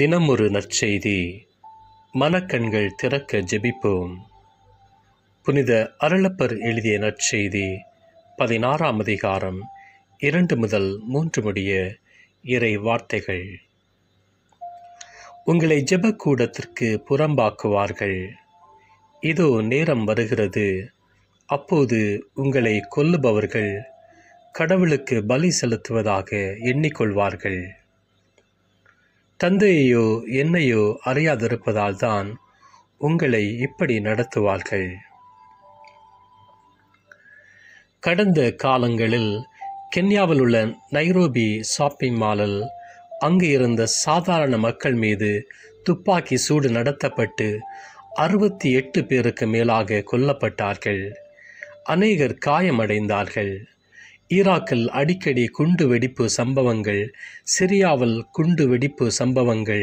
தினம் ஒரு நற்செய்தி மனக்கண்கள் திறக்க ஜெபிப்போம் புனித அருளப்பர் எழுதிய நற்செய்தி பதினாறாம் அதிகாரம் இரண்டு முதல் மூன்று முடிய இறை வார்த்தைகள் உங்களை ஜெபக்கூடத்திற்கு புறம்பாக்குவார்கள் இதோ நேரம் வருகிறது அப்போது உங்களை கொல்லுபவர்கள் கடவுளுக்கு பலி செலுத்துவதாக எண்ணிக்கொள்வார்கள் தந்தையையோ என்னையோ அறியாதிருப்பதால் தான் உங்களை இப்படி நடத்துவார்கள் கடந்த காலங்களில் கென்யாவில் உள்ள நைரோபி ஷாப்பிங் மாலில் அங்கு இருந்த சாதாரண மக்கள் மீது துப்பாக்கி சூடு நடத்தப்பட்டு அறுபத்தி எட்டு பேருக்கு மேலாக கொல்லப்பட்டார்கள் அநேகர் காயமடைந்தார்கள் ஈராக்கில் அடிக்கடி குண்டு வெடிப்பு சம்பவங்கள் சிரியாவில் குண்டு வெடிப்பு சம்பவங்கள்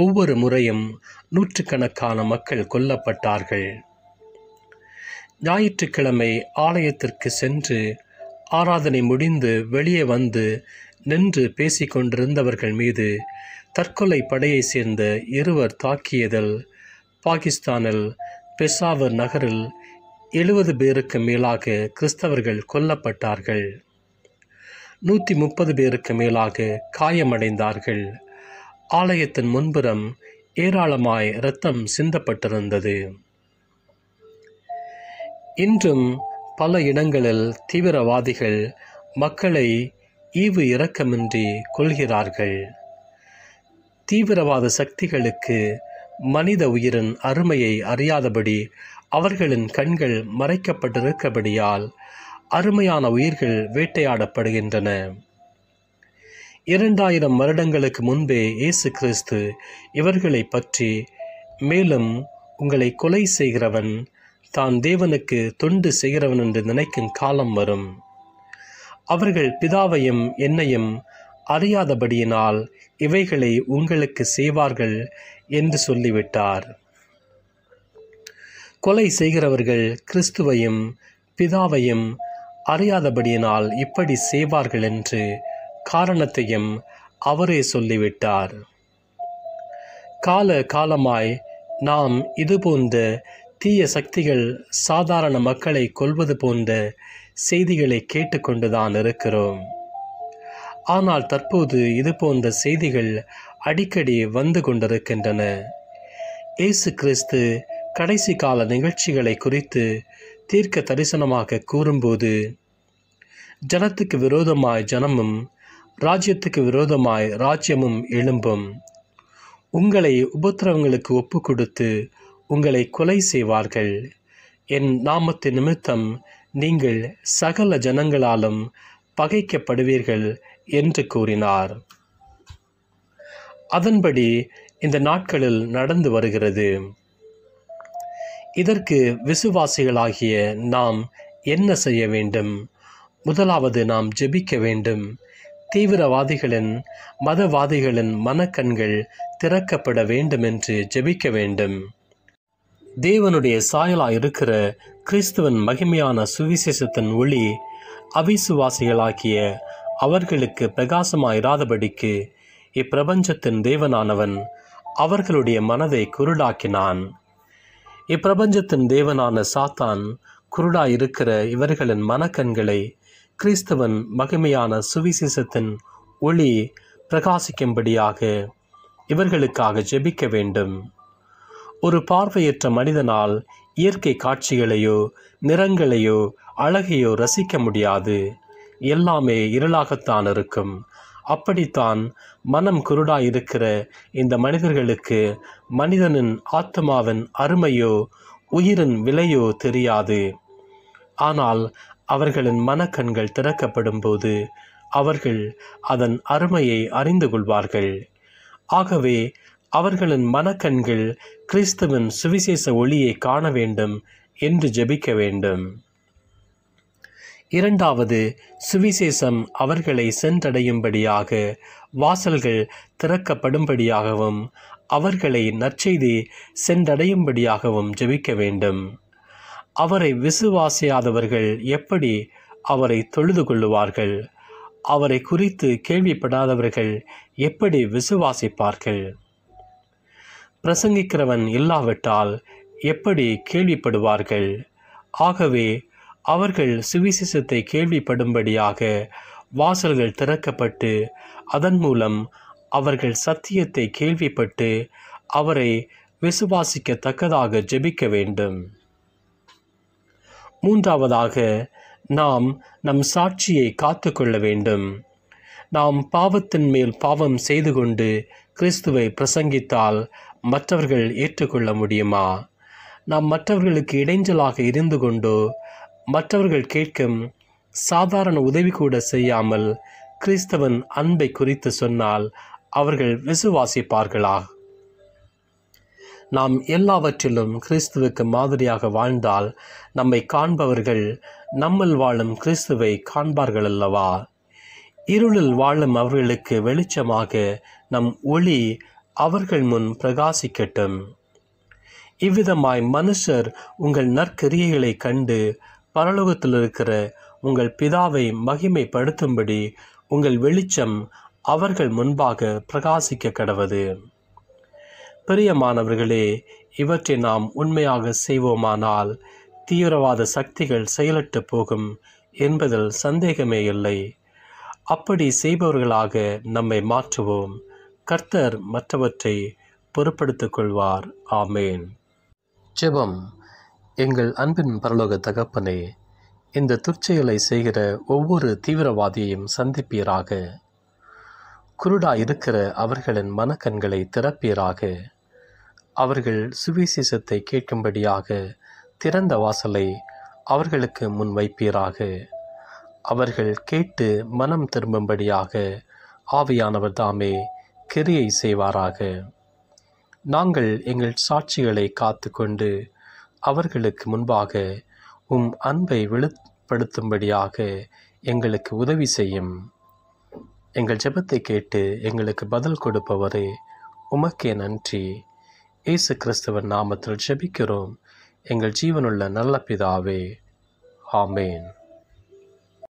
ஒவ்வொரு முறையும் நூற்றுக்கணக்கான மக்கள் கொல்லப்பட்டார்கள் ஞாயிற்றுக்கிழமை ஆலயத்திற்கு சென்று ஆராதனை முடிந்து வெளியே வந்து நின்று பேசிக்கொண்டிருந்தவர்கள் மீது தற்கொலை படையைச் சேர்ந்த இருவர் தாக்கியதில் பாகிஸ்தானில் பெசாவர் நகரில் எழுபது பேருக்கு மேலாக கிறிஸ்தவர்கள் கொல்லப்பட்டார்கள் நூற்றி முப்பது பேருக்கு மேலாக காயமடைந்தார்கள் ஆலயத்தின் முன்புறம் ஏராளமாய் இரத்தம் சிந்தப்பட்டிருந்தது இன்றும் பல இடங்களில் தீவிரவாதிகள் மக்களை ஈவு இரக்கமின்றி கொள்கிறார்கள் தீவிரவாத சக்திகளுக்கு மனித உயிரின் அருமையை அறியாதபடி அவர்களின் கண்கள் மறைக்கப்பட்டிருக்கபடியால் அருமையான உயிர்கள் வேட்டையாடப்படுகின்றன இரண்டாயிரம் வருடங்களுக்கு முன்பே இயேசு கிறிஸ்து இவர்களை பற்றி மேலும் உங்களை கொலை செய்கிறவன் தான் தேவனுக்கு தொண்டு செய்கிறவன் என்று நினைக்கும் காலம் வரும் அவர்கள் பிதாவையும் என்னையும் அறியாதபடியினால் இவைகளை உங்களுக்கு செய்வார்கள் என்று சொல்லிவிட்டார் கொலை செய்கிறவர்கள் கிறிஸ்துவையும் பிதாவையும் அறியாதபடியினால் இப்படி செய்வார்கள் என்று காரணத்தையும் அவரே சொல்லிவிட்டார் கால காலமாய் நாம் இது போன்ற தீய சக்திகள் சாதாரண மக்களை கொள்வது போன்ற செய்திகளை கேட்டுக்கொண்டுதான் இருக்கிறோம் ஆனால் தற்போது இது போன்ற செய்திகள் அடிக்கடி வந்து கொண்டிருக்கின்றன இயேசு கிறிஸ்து கடைசி கால நிகழ்ச்சிகளை குறித்து தீர்க்க தரிசனமாக கூறும்போது ஜனத்துக்கு விரோதமாய் ஜனமும் ராஜ்யத்துக்கு விரோதமாய் ராஜ்யமும் எழும்பும் உங்களை உபத்திரவங்களுக்கு ஒப்பு கொடுத்து உங்களை கொலை செய்வார்கள் என் நாமத்து நிமித்தம் நீங்கள் சகல ஜனங்களாலும் பகைக்கப்படுவீர்கள் என்று கூறினார் அதன்படி இந்த நாட்களில் நடந்து வருகிறது இதற்கு விசுவாசிகளாகிய நாம் என்ன செய்ய வேண்டும் முதலாவது நாம் ஜெபிக்க வேண்டும் தீவிரவாதிகளின் மதவாதிகளின் மனக்கண்கள் திறக்கப்பட வேண்டும் என்று ஜெபிக்க வேண்டும் தேவனுடைய சாயலா இருக்கிற கிறிஸ்துவன் மகிமையான சுவிசேஷத்தின் ஒளி அவிசுவாசிகளாகிய அவர்களுக்கு பிரகாசமாக இராதபடிக்கு இப்பிரபஞ்சத்தின் தேவனானவன் அவர்களுடைய மனதை குருடாக்கினான் இப்பிரபஞ்சத்தின் தேவனான சாத்தான் குருடா இருக்கிற இவர்களின் மனக்கண்களை கிறிஸ்தவன் மகிமையான சுவிசேஷத்தின் ஒளி பிரகாசிக்கும்படியாக இவர்களுக்காக ஜெபிக்க வேண்டும் ஒரு பார்வையற்ற மனிதனால் இயற்கை காட்சிகளையோ நிறங்களையோ அழகையோ ரசிக்க முடியாது எல்லாமே இருளாகத்தான் இருக்கும் அப்படித்தான் மனம் குருடாயிருக்கிற இந்த மனிதர்களுக்கு மனிதனின் ஆத்மாவின் அருமையோ உயிரின் விலையோ தெரியாது ஆனால் அவர்களின் மனக்கண்கள் திறக்கப்படும் போது அவர்கள் அதன் அருமையை அறிந்து கொள்வார்கள் ஆகவே அவர்களின் மனக்கண்கள் கிறிஸ்துவின் சுவிசேஷ ஒளியை காண வேண்டும் என்று ஜெபிக்க வேண்டும் இரண்டாவது சுவிசேஷம் அவர்களை சென்றடையும்படியாக வாசல்கள் திறக்கப்படும்படியாகவும் அவர்களை நற்செய்தி சென்றடையும்படியாகவும் ஜெபிக்க வேண்டும் அவரை விசுவாசியாதவர்கள் எப்படி அவரை தொழுது கொள்ளுவார்கள் அவரை குறித்து கேள்விப்படாதவர்கள் எப்படி விசுவாசிப்பார்கள் பிரசங்கிக்கிறவன் இல்லாவிட்டால் எப்படி கேள்விப்படுவார்கள் ஆகவே அவர்கள் சுவிசேஷத்தை கேள்விப்படும்படியாக வாசல்கள் திறக்கப்பட்டு அதன் மூலம் அவர்கள் சத்தியத்தை கேள்விப்பட்டு அவரை விசுவாசிக்கத்தக்கதாக ஜெபிக்க வேண்டும் மூன்றாவதாக நாம் நம் சாட்சியை காத்து கொள்ள வேண்டும் நாம் பாவத்தின் மேல் பாவம் செய்து கொண்டு கிறிஸ்துவை பிரசங்கித்தால் மற்றவர்கள் ஏற்றுக்கொள்ள முடியுமா நாம் மற்றவர்களுக்கு இடைஞ்சலாக இருந்து கொண்டோ மற்றவர்கள் கேட்கும் சாதாரண உதவி கூட செய்யாமல் கிறிஸ்தவன் அன்பை குறித்து சொன்னால் அவர்கள் விசுவாசிப்பார்களா நாம் எல்லாவற்றிலும் கிறிஸ்துவுக்கு மாதிரியாக வாழ்ந்தால் நம்மை காண்பவர்கள் நம்மில் வாழும் கிறிஸ்துவை காண்பார்கள் அல்லவா இருளில் வாழும் அவர்களுக்கு வெளிச்சமாக நம் ஒளி அவர்கள் முன் பிரகாசிக்கட்டும் இவ்விதமாய் மனுஷர் உங்கள் நற்கிரியைகளை கண்டு பரலோகத்தில் இருக்கிற உங்கள் பிதாவை மகிமைப்படுத்தும்படி உங்கள் வெளிச்சம் அவர்கள் முன்பாக பிரகாசிக்க கடவது பிரியமானவர்களே இவற்றை நாம் உண்மையாக செய்வோமானால் தீவிரவாத சக்திகள் செயலட்டு போகும் என்பதில் சந்தேகமே இல்லை அப்படி செய்பவர்களாக நம்மை மாற்றுவோம் கர்த்தர் மற்றவற்றை பொறுப்படுத்திக் கொள்வார் ஆமேன் ஜெபம் எங்கள் அன்பின் பரலோக தகப்பனே இந்த துற்செயலை செய்கிற ஒவ்வொரு தீவிரவாதியையும் சந்திப்பீராக குருடா இருக்கிற அவர்களின் மனக்கண்களை திறப்பீராக அவர்கள் சுவிசேஷத்தை கேட்கும்படியாக திறந்த வாசலை அவர்களுக்கு முன் வைப்பீராக அவர்கள் கேட்டு மனம் திரும்பும்படியாக ஆவியானவர் தாமே கிரியை செய்வாராக நாங்கள் எங்கள் சாட்சிகளை காத்து கொண்டு அவர்களுக்கு முன்பாக உம் அன்பை வெளிப்படுத்தும்படியாக எங்களுக்கு உதவி செய்யும் எங்கள் ஜெபத்தை கேட்டு எங்களுக்கு பதில் கொடுப்பவரே உமக்கே நன்றி இயேசு கிறிஸ்துவன் நாமத்தில் ஜெபிக்கிறோம் எங்கள் ஜீவனுள்ள நல்ல பிதாவே ஆமேன்